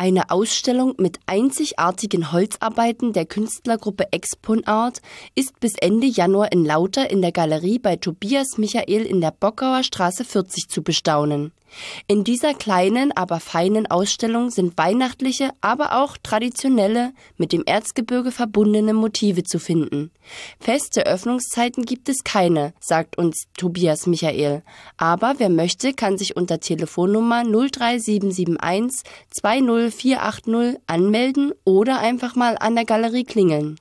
Eine Ausstellung mit einzigartigen Holzarbeiten der Künstlergruppe Exponart ist bis Ende Januar in Lauter in der Galerie bei Tobias Michael in der Bockauer Straße 40 zu bestaunen in dieser kleinen, aber feinen Ausstellung sind weihnachtliche, aber auch traditionelle, mit dem Erzgebirge verbundene Motive zu finden. Feste Öffnungszeiten gibt es keine, sagt uns Tobias Michael. Aber wer möchte, kann sich unter Telefonnummer 03771 20480 anmelden oder einfach mal an der Galerie klingeln.